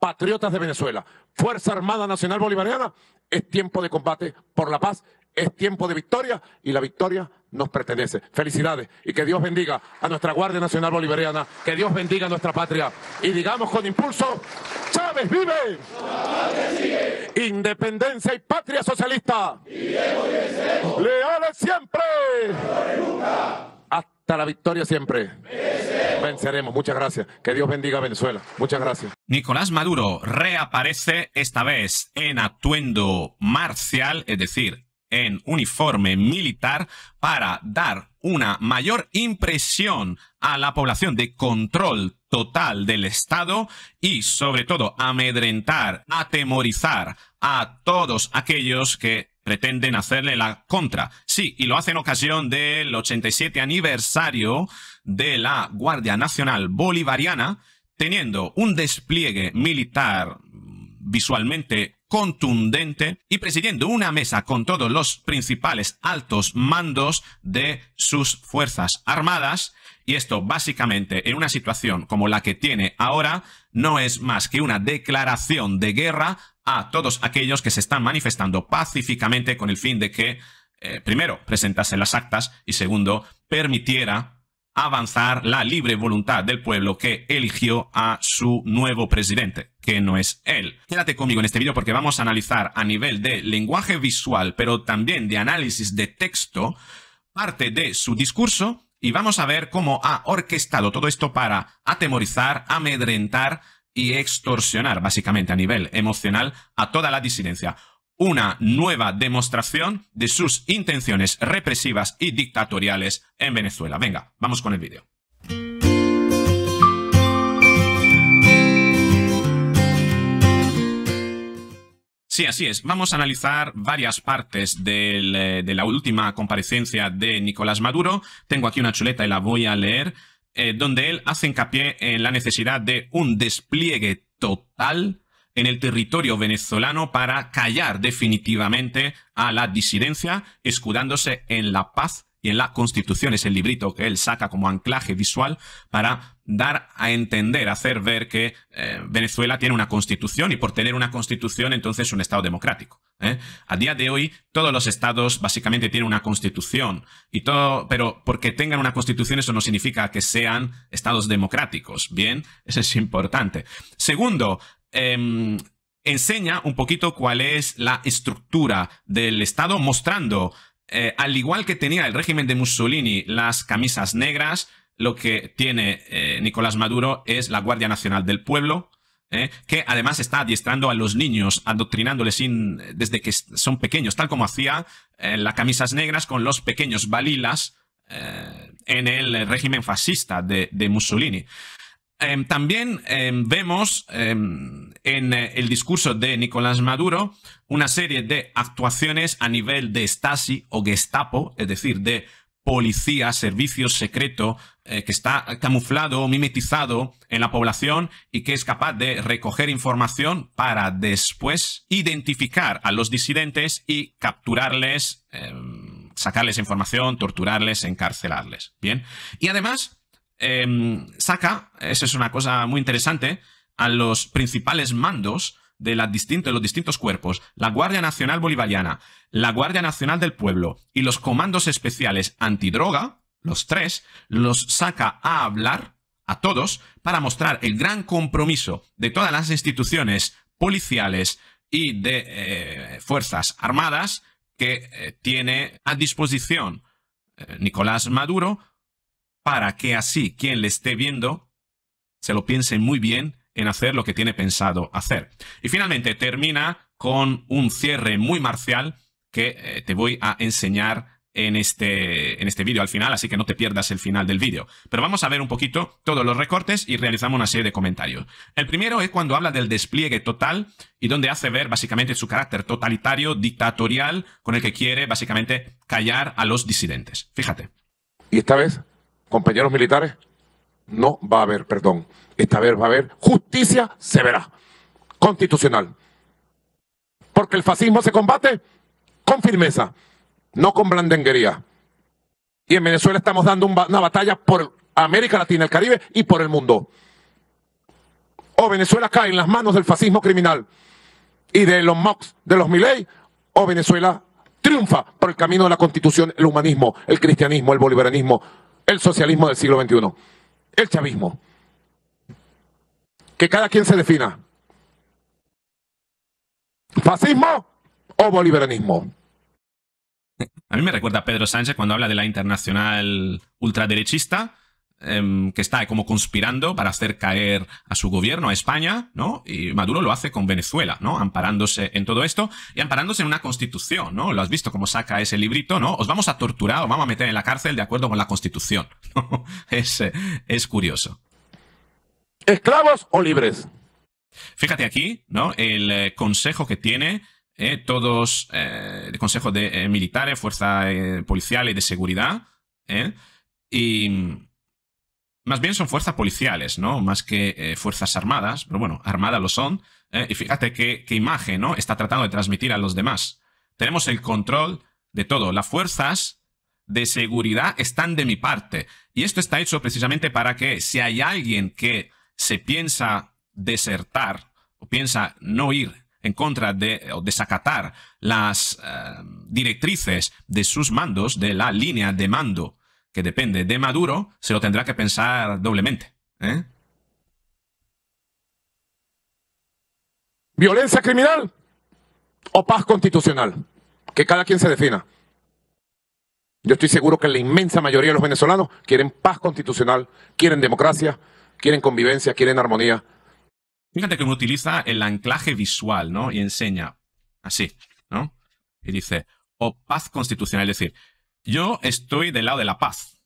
patriotas de Venezuela, Fuerza Armada Nacional Bolivariana, es tiempo de combate por la paz, es tiempo de victoria y la victoria nos pertenece. Felicidades y que Dios bendiga a nuestra Guardia Nacional Bolivariana, que Dios bendiga a nuestra patria y digamos con impulso, Chávez vive, sigue. independencia y patria socialista, y leales siempre la victoria siempre. Venceremos. Muchas gracias. Que Dios bendiga a Venezuela. Muchas gracias. Nicolás Maduro reaparece esta vez en atuendo marcial, es decir, en uniforme militar para dar una mayor impresión a la población de control total del Estado y sobre todo amedrentar, atemorizar a todos aquellos que pretenden hacerle la contra. Sí, y lo hacen en ocasión del 87 aniversario de la Guardia Nacional Bolivariana, teniendo un despliegue militar visualmente contundente y presidiendo una mesa con todos los principales altos mandos de sus fuerzas armadas y esto básicamente en una situación como la que tiene ahora no es más que una declaración de guerra a todos aquellos que se están manifestando pacíficamente con el fin de que, eh, primero, presentase las actas y segundo, permitiera avanzar la libre voluntad del pueblo que eligió a su nuevo presidente, que no es él. Quédate conmigo en este vídeo porque vamos a analizar a nivel de lenguaje visual, pero también de análisis de texto, parte de su discurso y vamos a ver cómo ha orquestado todo esto para atemorizar, amedrentar y extorsionar, básicamente a nivel emocional, a toda la disidencia. Una nueva demostración de sus intenciones represivas y dictatoriales en Venezuela. Venga, vamos con el vídeo. Sí, así es. Vamos a analizar varias partes eh, de la última comparecencia de Nicolás Maduro. Tengo aquí una chuleta y la voy a leer, eh, donde él hace hincapié en la necesidad de un despliegue total en el territorio venezolano para callar definitivamente a la disidencia, escudándose en la paz y en la Constitución. Es el librito que él saca como anclaje visual para dar a entender, hacer ver que eh, Venezuela tiene una constitución y por tener una constitución entonces es un Estado democrático. ¿eh? A día de hoy todos los estados básicamente tienen una constitución y todo, pero porque tengan una constitución eso no significa que sean estados democráticos. Bien, eso es importante. Segundo, em, enseña un poquito cuál es la estructura del Estado mostrando, eh, al igual que tenía el régimen de Mussolini, las camisas negras, lo que tiene eh, Nicolás Maduro es la Guardia Nacional del Pueblo, eh, que además está adiestrando a los niños, adoctrinándoles desde que son pequeños, tal como hacía eh, las camisas negras con los pequeños balilas en el régimen fascista de, de Mussolini. también vemos en el discurso de Nicolás Maduro una serie de actuaciones a nivel de Stasi o Gestapo, es decir, de policía, servicio secreto, eh, que está camuflado, o mimetizado en la población y que es capaz de recoger información para después identificar a los disidentes y capturarles, em, sacarles información, torturarles, encarcelarles. Bien. Y además, em, saca, eso es una cosa muy interesante, a los principales mandos de, de, los distintos cuerpos, la Guardia Nacional Bolivariana, la Guardia Nacional del Pueblo y los comandos especiales antidroga, los tres, los saca a hablar a todos para mostrar el gran compromiso de todas las instituciones policiales y de eh, Fuerzas Armadas que eh, tiene a disposición eh, Nicolás Maduro para que así quien le esté viendo se lo piense muy bien en hacer lo que tiene pensado hacer. Y finalmente termina con un cierre muy marcial que te voy a enseñar en este, en este vídeo al final, así que no te pierdas el final del vídeo. Pero vamos a ver un poquito todos los recortes y realizamos una serie de comentarios. El primero es cuando habla del despliegue total y donde hace ver básicamente su carácter totalitario, dictatorial, con el que quiere básicamente callar a los disidentes. Fíjate. Y esta vez, compañeros militares, no va a haber perdón. Esta vez va a haber justicia severa, constitucional. Porque el fascismo se combate con firmeza no con blandenguería. Y en Venezuela estamos dando una batalla por América Latina, el Caribe y por el mundo. O Venezuela cae en las manos del fascismo criminal y de los Mox, de los Milei, o Venezuela triunfa por el camino de la constitución, el humanismo, el cristianismo, el bolivarianismo, el socialismo del siglo XXI, el chavismo. Que cada quien se defina. ¿Fascismo o bolivarianismo? A mí me recuerda a Pedro Sánchez cuando habla de la internacional ultraderechista, em, que está como conspirando para hacer caer a su gobierno, a España, ¿no? Y Maduro lo hace con Venezuela, ¿no? Amparándose en todo esto y amparándose en una constitución, ¿no? Lo has visto cómo saca ese librito, ¿no? Os vamos a torturar, os vamos a meter en la cárcel de acuerdo con la constitución. es curioso. ¿Esclavos o libres? Fíjate aquí, ¿no? El eh, consejo que tiene eh, todos eh, consejo de eh, militares, fuerzas eh, policiales de seguridad, y más bien son fuerzas policiales, ¿no? Más que fuerzas armadas, pero bueno, armadas lo son, y fíjate qué, imagen, ¿no? Está tratando de transmitir a los demás. Tenemos el control de todo. Las fuerzas de seguridad están de mi parte. Y esto está hecho precisamente para que si hay alguien que se piensa desertar o piensa no ir en contra de desacatar las eh, directrices de sus mandos, de la línea de mando que depende de Maduro, se lo tendrá que pensar doblemente. ¿eh? ¿Violencia criminal o paz constitucional? Que cada quien se defina. Yo estoy seguro que la inmensa mayoría de los venezolanos quieren paz constitucional, quieren democracia, quieren convivencia, quieren armonía, Fíjate que uno utiliza el anclaje visual, ¿no? Y enseña así, ¿no? Y dice, o paz constitucional, es decir, yo estoy del lado de la paz.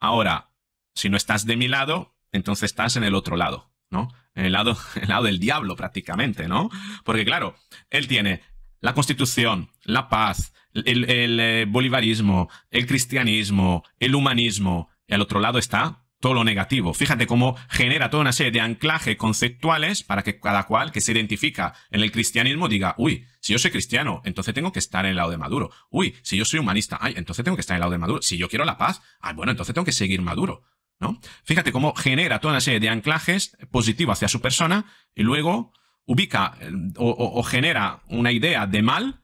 Ahora, si no estás de mi lado, entonces estás en el otro lado, ¿no? En el lado, el lado del diablo prácticamente, ¿no? Porque claro, él tiene la constitución, la paz, el, el eh, bolivarismo, el cristianismo, el humanismo, y al otro lado está todo lo negativo. Fíjate cómo genera toda una serie de anclajes conceptuales para que cada cual que se identifica en el cristianismo diga, uy, si yo soy cristiano, entonces tengo que estar en el lado de Maduro. Uy, si yo soy humanista, ay, entonces tengo que estar en el lado de Maduro. Si yo quiero la paz, ay, ah, bueno, entonces tengo que seguir Maduro. ¿No? Fíjate cómo genera toda una serie de anclajes positivos hacia su persona y luego ubica eh, o genera una idea de mal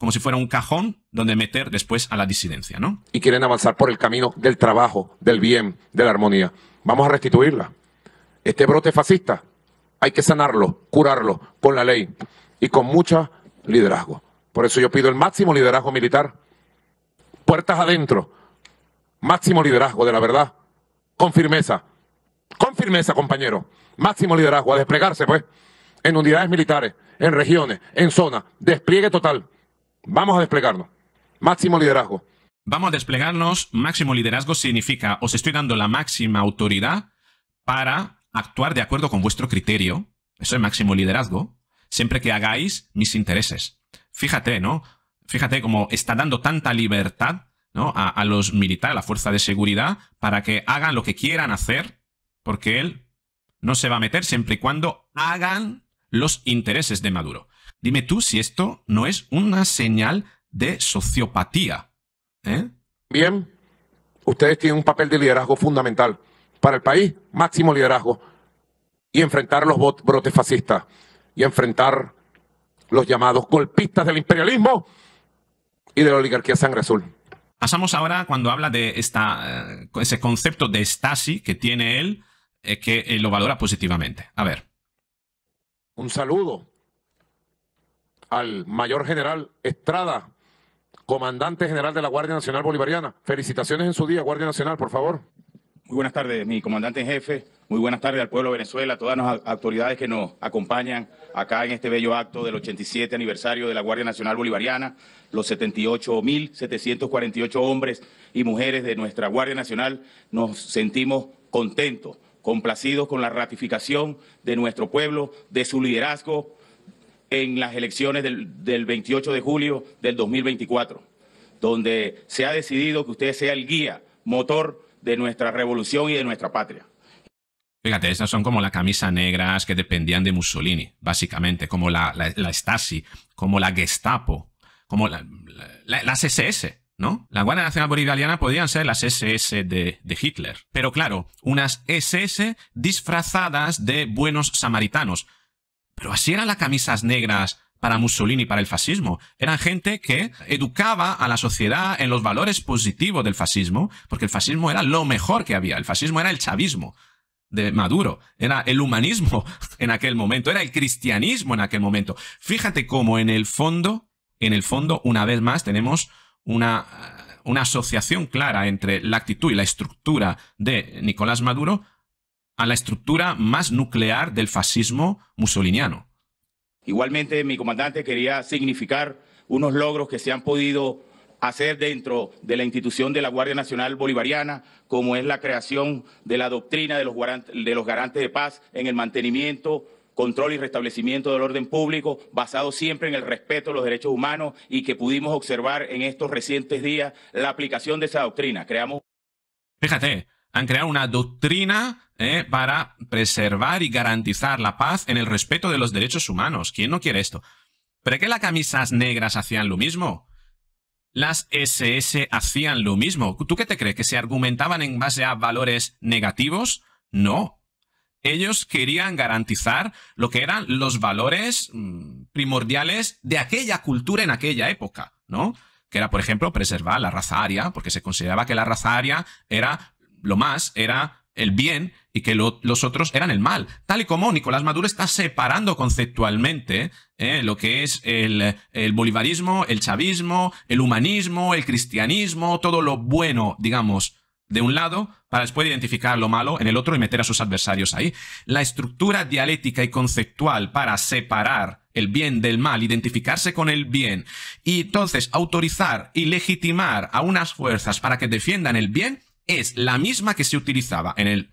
como si fuera un cajón donde meter después a la disidencia, ¿no? Y quieren avanzar por el camino del trabajo, del bien, de la armonía. Vamos a restituirla. Este brote fascista hay que sanarlo, curarlo con la ley y con mucho liderazgo. Por eso yo pido el máximo liderazgo militar, puertas adentro, máximo liderazgo de la verdad, con firmeza, con firmeza, compañero, máximo liderazgo, a desplegarse, pues, en unidades militares, en regiones, en zonas, despliegue total. Vamos a desplegarnos. Máximo liderazgo. Vamos a desplegarnos. Máximo liderazgo significa os estoy dando la máxima autoridad para actuar de acuerdo con vuestro criterio. Eso es máximo liderazgo. Siempre que hagáis mis intereses. Fíjate, ¿no? Fíjate cómo está dando tanta libertad a, a los militares, a la fuerza de seguridad, para que hagan lo que quieran hacer, porque él no se va a meter siempre y cuando hagan los intereses de Maduro. Dime tú si esto no es una señal de sociopatía. ¿eh? Bien, ustedes tienen un papel de liderazgo fundamental para el país, máximo liderazgo, y enfrentar los brotes fascistas, y enfrentar los llamados golpistas del imperialismo y de la oligarquía sangre azul. Pasamos ahora cuando habla de esta, eh, ese concepto de Stasi que tiene él, eh, que lo valora positivamente. A ver. Un saludo al mayor general Estrada, comandante general de la Guardia Nacional Bolivariana. Felicitaciones en su día, Guardia Nacional, por favor. Muy buenas tardes, mi comandante en jefe. Muy buenas tardes al pueblo de Venezuela, a todas las autoridades que nos acompañan acá en este bello acto del 87 aniversario de la Guardia Nacional Bolivariana, los 78.748 hombres y mujeres de nuestra Guardia Nacional. Nos sentimos contentos, complacidos con la ratificación de nuestro pueblo, de su liderazgo en las elecciones del, 28 de julio del 2024, donde se ha decidido que usted sea el guía, motor de nuestra revolución y de nuestra patria. Fíjate, esas son como las camisas negras que dependían de Mussolini, básicamente, como la, Stasi, como la Gestapo, como las SS, ¿no? La Guardia Nacional Bolivariana podían ser las SS de Hitler. Pero claro, unas SS disfrazadas de buenos samaritanos, pero así eran las camisas negras para Mussolini, para el fascismo. Eran gente que educaba a la sociedad en los valores positivos del fascismo, porque el fascismo era lo mejor que había. El fascismo era el chavismo de Maduro, era el humanismo en aquel momento, era el cristianismo en aquel momento. Fíjate cómo en el fondo, en el fondo, una vez más, tenemos una, una asociación clara entre la actitud y la estructura de Nicolás Maduro a la estructura más nuclear del fascismo musoliniano. Igualmente, mi comandante quería significar unos logros que se han podido hacer dentro de la institución de la Guardia Nacional Bolivariana, como es la creación de la doctrina de los, garantes de paz en el mantenimiento control y restablecimiento del orden público, basado siempre en el respeto a los derechos humanos y que pudimos observar en estos recientes días la aplicación de esa doctrina. Creamos. Fíjate, han creado una doctrina eh, para preservar y garantizar la paz en el respeto de los derechos humanos. ¿Quién no quiere esto? ¿Pero qué las camisas negras hacían lo mismo? Las SS hacían lo mismo. ¿Tú qué te crees? ¿Que se argumentaban en base a valores negativos? No, ellos querían garantizar lo que eran los valores mm, primordiales de aquella cultura en aquella época, ¿no? Que era, por ejemplo, preservar la raza aria, porque se consideraba que la raza aria era lo más era el bien y que los otros eran el mal. Tal y como Nicolás Maduro está separando conceptualmente eh, lo que es el, el, bolivarismo, el chavismo, el humanismo, el cristianismo, todo lo bueno, digamos, de un lado, para después identificar lo malo en el otro y meter a sus adversarios ahí. La estructura dialéctica y conceptual para separar el bien del mal, identificarse con el bien y entonces autorizar y legitimar a unas fuerzas para que defiendan el bien, es la misma que se utilizaba en el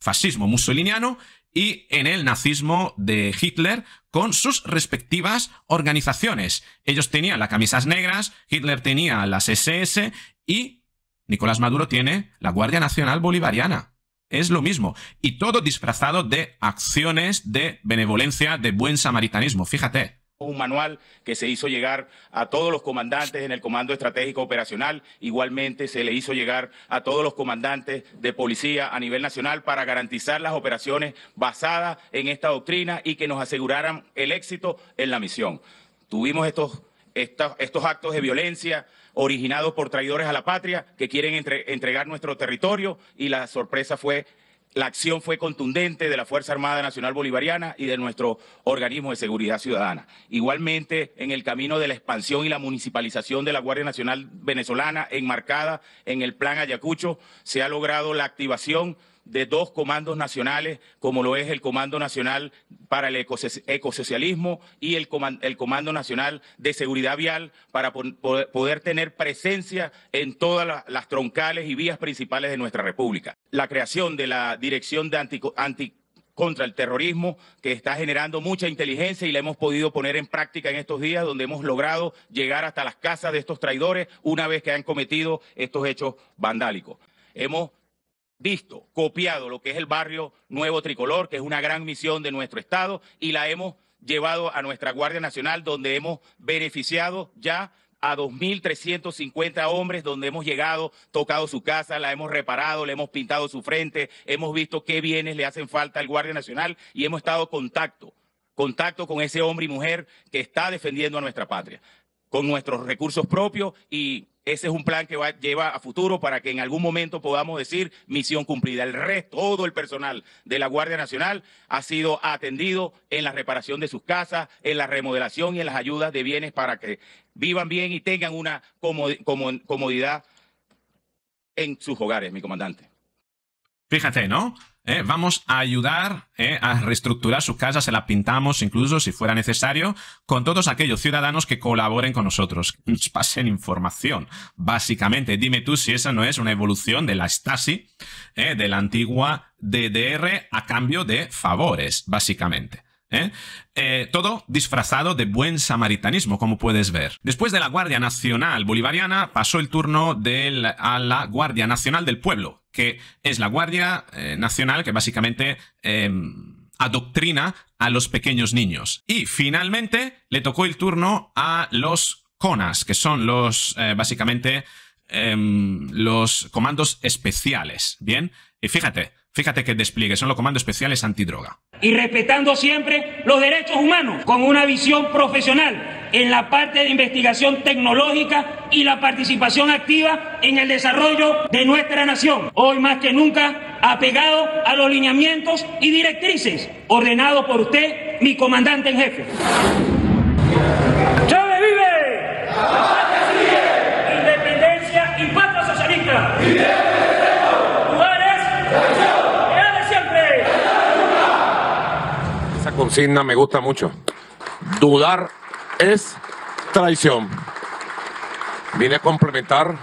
fascismo mussoliniano y en el nazismo de Hitler con sus respectivas organizaciones. Ellos tenían las camisas negras, Hitler tenía las SS y Nicolás Maduro tiene la Guardia Nacional Bolivariana. Es lo mismo. Y todo disfrazado de acciones de benevolencia, de buen samaritanismo. Fíjate un manual que se hizo llegar a todos los comandantes en el Comando Estratégico Operacional. Igualmente se le hizo llegar a todos los comandantes de policía a nivel nacional para garantizar las operaciones basadas en esta doctrina y que nos aseguraran el éxito en la misión. Tuvimos estos, estos, actos de violencia originados por traidores a la patria que quieren entregar nuestro territorio y la sorpresa fue la acción fue contundente de la Fuerza Armada Nacional Bolivariana y de nuestro organismo de seguridad ciudadana. Igualmente, en el camino de la expansión y la municipalización de la Guardia Nacional venezolana, enmarcada en el Plan Ayacucho, se ha logrado la activación de dos comandos nacionales, como lo es el Comando Nacional para el Ecosocialismo y el, Comando Nacional de Seguridad Vial, para poder tener presencia en todas las troncales y vías principales de nuestra República. La creación de la Dirección de Anti contra el terrorismo, que está generando mucha inteligencia y la hemos podido poner en práctica en estos días, donde hemos logrado llegar hasta las casas de estos traidores una vez que han cometido estos hechos vandálicos. Hemos visto, copiado lo que es el barrio Nuevo Tricolor, que es una gran misión de nuestro Estado, y la hemos llevado a nuestra Guardia Nacional, donde hemos beneficiado ya a 2.350 hombres donde hemos llegado, tocado su casa, la hemos reparado, le hemos pintado su frente, hemos visto qué bienes le hacen falta al Guardia Nacional y hemos estado en contacto, contacto con ese hombre y mujer que está defendiendo a nuestra patria, con nuestros recursos propios y ese es un plan que lleva a futuro para que en algún momento podamos decir misión cumplida. El resto, todo el personal de la Guardia Nacional ha sido atendido en la reparación de sus casas, en la remodelación y en las ayudas de bienes para que vivan bien y tengan una comodidad en sus hogares, mi comandante. Fíjate, ¿no? Eh, vamos a ayudar eh, a reestructurar su casa, se la pintamos incluso si fuera necesario, con todos aquellos ciudadanos que colaboren con nosotros, que nos pasen información, básicamente. Dime tú si esa no es una evolución de la Stasi, eh, de la antigua DDR, a cambio de favores, básicamente. todo disfrazado de buen samaritanismo, como puedes ver. Después de la Guardia Nacional Bolivariana, pasó el turno del, a la Guardia Nacional del Pueblo, que es la Guardia eh, Nacional, que básicamente em, adoctrina a los pequeños niños. Y finalmente le tocó el turno a los CONAS, que son los, eh, básicamente, em, los comandos especiales. Bien, y fíjate, Fíjate que despliegue son los comandos especiales antidroga. Y respetando siempre los derechos humanos, con una visión profesional en la parte de investigación tecnológica y la participación activa en el desarrollo de nuestra nación. Hoy más que nunca, apegado a los lineamientos y directrices Ordenado por usted, mi comandante en jefe. ¡Chávez vive! consigna me gusta mucho. Dudar es traición. Vine a complementar.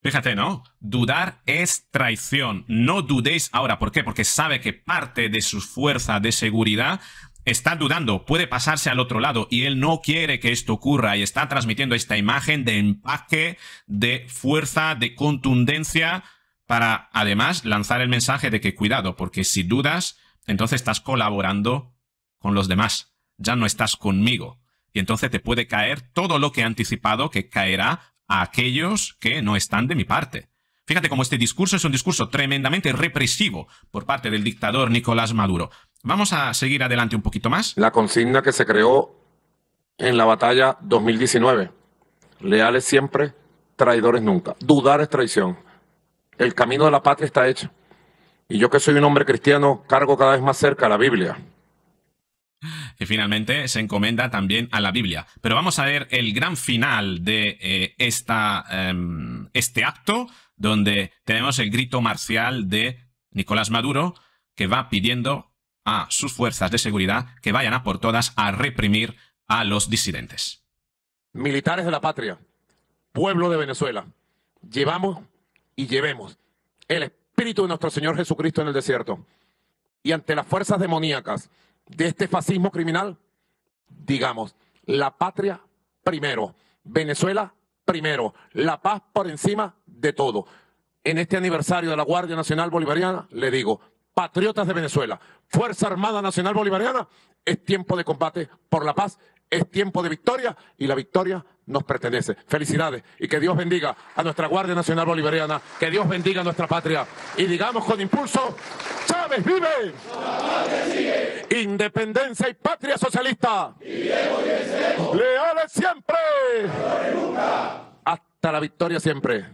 Fíjate, ¿no? Dudar es traición. No dudéis ahora. ¿Por qué? Porque sabe que parte de su fuerza de seguridad está dudando, puede pasarse al otro lado y él no quiere que esto ocurra y está transmitiendo esta imagen de empaque, de fuerza, de contundencia para además lanzar el mensaje de que cuidado, porque si dudas, entonces estás colaborando con los demás, ya no estás conmigo. Y entonces te puede caer todo lo que he anticipado que caerá a aquellos que no están de mi parte. Fíjate cómo este discurso es un discurso tremendamente represivo por parte del dictador Nicolás Maduro. Vamos a seguir adelante un poquito más. La consigna que se creó en la batalla 2019. Leales siempre, traidores nunca. Dudar es traición. El camino de la patria está hecho. Y yo que soy un hombre cristiano, cargo cada vez más cerca la Biblia. Y finalmente se encomienda también a la Biblia. Pero vamos a ver el gran final de eh, esta, em, este acto, donde tenemos el grito marcial de Nicolás Maduro, que va pidiendo a sus fuerzas de seguridad que vayan a por todas a reprimir a los disidentes. Militares de la patria, pueblo de Venezuela, llevamos y llevemos el Espíritu de nuestro Señor Jesucristo en el desierto y ante las fuerzas demoníacas de este fascismo criminal, digamos, la patria primero, Venezuela primero, la paz por encima de todo. En este aniversario de la Guardia Nacional Bolivariana, le digo, patriotas de Venezuela, Fuerza Armada Nacional Bolivariana, es tiempo de combate por la paz, es tiempo de victoria y la victoria nos pertenece. Felicidades y que Dios bendiga a nuestra Guardia Nacional Bolivariana, que Dios bendiga a nuestra patria y digamos con impulso, Chávez vive, independencia y patria socialista, leales siempre, hasta la victoria siempre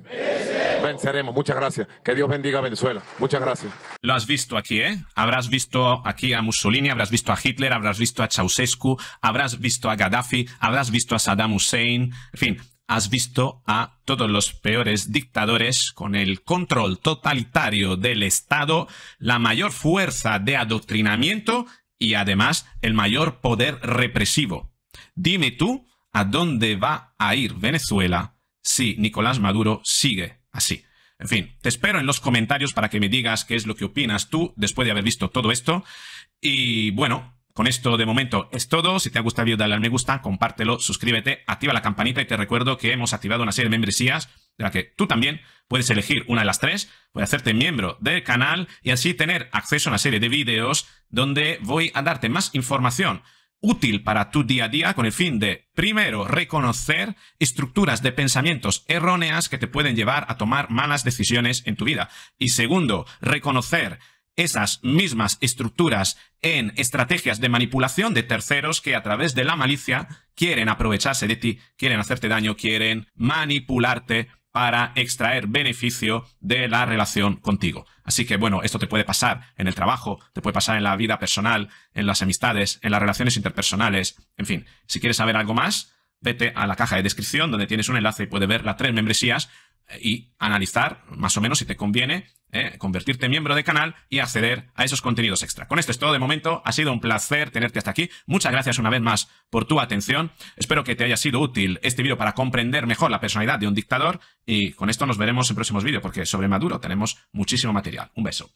venceremos. Muchas gracias. Que Dios bendiga a Venezuela. Muchas gracias. Lo has visto aquí, ¿eh? Habrás visto aquí a Mussolini, habrás visto a Hitler, habrás visto a Ceausescu, habrás visto a Gaddafi, habrás visto a Saddam Hussein, en fin, has visto a todos los peores dictadores con el control totalitario del Estado, la mayor fuerza de adoctrinamiento y además el mayor poder represivo. Dime tú a dónde va a ir Venezuela si Nicolás Maduro sigue así. En fin, te espero en los comentarios para que me digas qué es lo que opinas tú después de haber visto todo esto. Y bueno, con esto de momento es todo. Si te ha gustado el video, dale al me gusta, compártelo, suscríbete, activa la campanita y te recuerdo que hemos activado una serie de membresías de la que tú también puedes elegir una de las tres, puedes hacerte miembro del canal y así tener acceso a una serie de videos donde voy a darte más información útil para tu día a día con el fin de, primero, reconocer estructuras de pensamientos erróneas que te pueden llevar a tomar malas decisiones en tu vida. Y segundo, reconocer esas mismas estructuras en estrategias de manipulación de terceros que a través de la malicia quieren aprovecharse de ti, quieren hacerte daño, quieren manipularte para extraer beneficio de la relación contigo. Así que bueno, esto te puede pasar en el trabajo, te puede pasar en la vida personal, en las amistades, en las relaciones interpersonales, en fin. Si quieres saber algo más, vete a la caja de descripción donde tienes un enlace y puedes ver las tres membresías y analizar más o menos si te conviene ¿eh? convertirte en miembro de canal y acceder a esos contenidos extra. Con esto es todo de momento. Ha sido un placer tenerte hasta aquí. Muchas gracias una vez más por tu atención. Espero que te haya sido útil este vídeo para comprender mejor la personalidad de un dictador y con esto nos veremos en próximos vídeos porque sobre Maduro tenemos muchísimo material. Un beso.